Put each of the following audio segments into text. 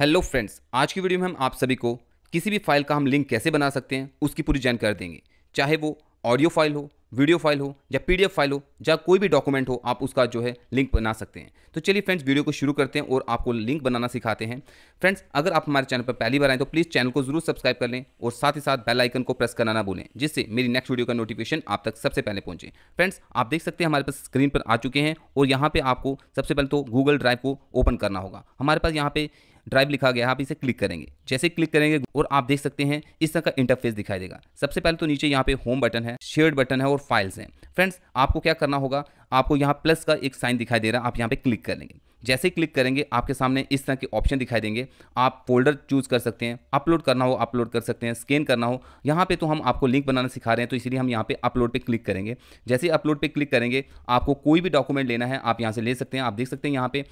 hello friends आज की video में हम आप सभी को किसी भी फाइल का हम लिंक कैसे बना सकते हैं उसकी पूरी जानकारी देंगे चाहे वो ऑडियो फाइल हो वीडियो फाइल हो या पीडीएफ फाइल हो या कोई भी डॉक्यूमेंट हो आप उसका जो है लिंक बना सकते हैं तो चलिए फ्रेंड्स वीडियो को शुरू करते हैं और आपको लिंक बनाना सिखाते हैं फ्रेंड्स अगर आप हमारे चैनल पर पहली बार आएँ तो प्लीज़ चैनल को जरूर सब्सक्राइब कर लें और साथ ही साथ बेल आइकन को प्रेस करना ना भूलें जिससे मेरी नेक्स्ट वीडियो का नोटिफिकेशन आप तक सबसे पहले पहुंचे फ्रेंड्स आप देख सकते हैं हमारे पास स्क्रीन पर आ चुके हैं और यहाँ पर आपको सबसे पहले तो गूगल ड्राइव को ओपन करना होगा हमारे पास यहाँ पर ड्राइव लिखा गया आप इसे क्लिक करेंगे जैसे क्लिक करेंगे और आप देख सकते हैं इस तरह का इंटरफेस दिखाई देगा सबसे पहले तो नीचे यहाँ पे होम बटन है शेयर्ड बटन है और फाइल्स हैं फ्रेंड्स आपको क्या करना होगा आपको यहाँ प्लस का एक साइन दिखाई दे रहा है आप यहाँ पे क्लिक कर लेंगे जैसे क्लिक करेंगे आपके सामने इस तरह के ऑप्शन दिखाई देंगे आप फोल्डर चूज कर सकते हैं अपलोड करना हो अपलोड कर सकते हैं स्कैन करना हो यहाँ पे तो हम आपको लिंक बनाना सिखा रहे हैं तो इसलिए हम यहाँ पे अपलोड पे क्लिक करेंगे जैसे अपलोड पे क्लिक करेंगे आपको कोई भी डॉक्यूमेंट लेना है आप यहाँ से ले सकते हैं आप देख सकते हैं यहाँ पे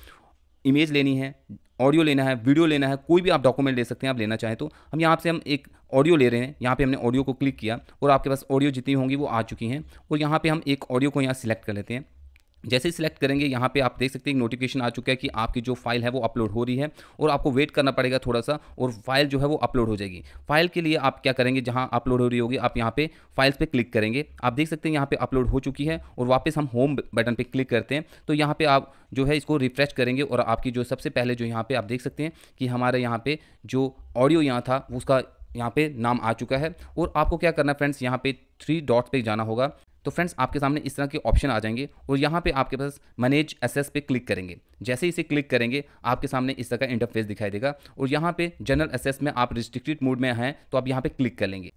इमेज लेनी है ऑडियो लेना है वीडियो लेना है कोई भी आप डॉक्यूमेंट ले सकते हैं आप लेना चाहें तो हम यहाँ से हम एक ऑडियो ले रहे हैं यहाँ पे हमने ऑडियो को क्लिक किया और आपके पास ऑडियो जितनी होंगी वो आ चुकी हैं और यहाँ पे हम एक ऑडियो को यहाँ सिलेक्ट कर लेते हैं जैसे ही सिलेक्ट करेंगे यहाँ पे आप देख सकते हैं नोटिफिकेशन आ चुका है कि आपकी जो फाइल है वो अपलोड हो रही है और आपको वेट करना पड़ेगा थोड़ा सा और फाइल जो है वो अपलोड हो जाएगी फाइल के लिए आप क्या करेंगे जहाँ अपलोड हो रही होगी आप यहाँ पे फाइल्स पे क्लिक करेंगे आप देख सकते हैं यहाँ पे अपलोड हो चुकी है और वापस हम होम बटन पर क्लिक करते हैं तो यहाँ पर आप जो है इसको रिफ्रेश करेंगे और आपकी जो सबसे पहले जो यहाँ पर आप देख सकते हैं कि हमारे यहाँ पर जो ऑडियो यहाँ था उसका यहाँ पे नाम आ चुका है और आपको क्या करना फ्रेंड्स यहाँ पे थ्री डॉट पे जाना होगा तो फ्रेंड्स आपके सामने इस तरह के ऑप्शन आ जाएंगे और यहाँ पे आपके पास मैनेज एसेस पे क्लिक करेंगे जैसे इसे क्लिक करेंगे आपके सामने इस तरह का इंटरफेस दिखाई देगा और यहाँ पे जनरल एसेस में आप रिस्ट्रिक्टेड मोड में हैं तो आप यहाँ पे क्लिक कर लेंगे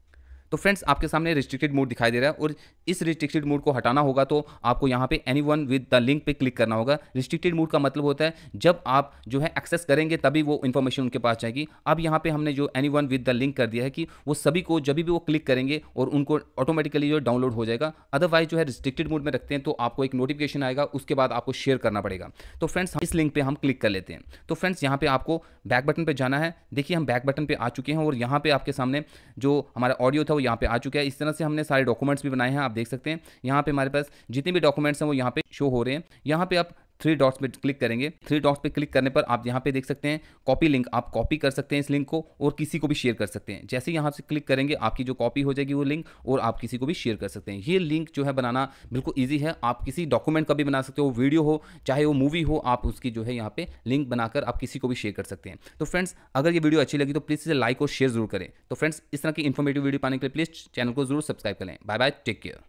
तो फ्रेंड्स आपके सामने रिस्ट्रिक्टेड मोड दिखाई दे रहा है और इस रिस्ट्रिक्टेड मोड को हटाना होगा तो आपको यहाँ पे anyone with the link पे क्लिक करना होगा रिस्ट्रिक्टेड मोड का मतलब होता है जब आप जो है एक्सेस करेंगे तभी वो इन्फॉर्मेशन उनके पास जाएगी अब यहाँ पे हमने जो anyone with the link कर दिया है कि वो सभी को जब भी वो क्लिक करेंगे और उनको ऑटोमेटिकली जो डाउनलोड हो जाएगा अदरवाइज जो है रिस्ट्रिक्टेड मोड में रखते हैं तो आपको एक नोटिफिकेशन आएगा उसके बाद आपको शेयर करना पड़ेगा तो फ्रेंड्स इस लिंक पर हम क्लिक कर लेते हैं तो फ्रेंड्स यहाँ पर आपको बैक बटन पर जाना है देखिए हम बैक बटन पर आ चुके हैं और यहाँ पर आपके सामने जो हमारा ऑडियो था वो यहाँ पे आ चुका है इस तरह से हमने सारे डॉक्यूमेंट्स भी बनाए हैं आप देख सकते हैं यहाँ पे हमारे पास जितने भी डॉक्यूमेंट्स हैं वो यहाँ पे शो हो रहे हैं यहाँ पे आप थ्री डॉट्स पे क्लिक करेंगे थ्री डॉट्स पे क्लिक करने पर आप यहाँ पे देख सकते हैं कॉपी लिंक आप कॉपी कर सकते हैं इस लिंक को और किसी को भी शेयर कर सकते हैं जैसे यहाँ से क्लिक करेंगे आपकी जो कॉपी हो जाएगी वो लिंक और आप किसी को भी शेयर कर सकते हैं ये लिंक जो है बनाना बिल्कुल ईजी है आप किसी डॉक्यूमेंट का भी बना सकते हो वीडियो हो चाहे वो मूवी हो आप उसकी जो है यहाँ पर लिंक बनाकर आप किसी को भी शेयर कर सकते हैं तो फ्रेंड्स अगर ये वीडियो अच्छी लगी तो प्लीज़ इसे लाइक और शेयर जरूर करें तो फ्रेंड्स इस तरह की इन्फॉर्मेटिव वीडियो पाने के लिए प्लीज़ चैनल को जरूर सब्सक्राइब करें बाय बाय टेक केयर